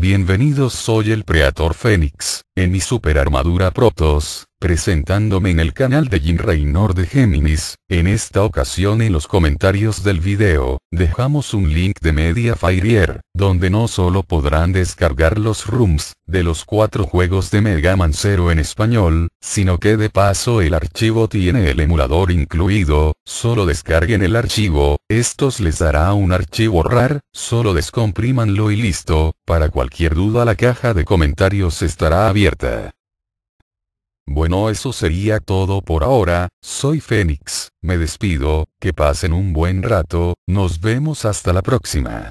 Bienvenidos soy el Preator Fénix, en mi super armadura Protos presentándome en el canal de Jim Raynor de Géminis, en esta ocasión en los comentarios del video, dejamos un link de Media donde no solo podrán descargar los rooms, de los cuatro juegos de Mega Man Zero en español, sino que de paso el archivo tiene el emulador incluido, solo descarguen el archivo, estos les dará un archivo RAR, solo descomprímanlo y listo, para cualquier duda la caja de comentarios estará abierta. Bueno eso sería todo por ahora, soy Fénix, me despido, que pasen un buen rato, nos vemos hasta la próxima.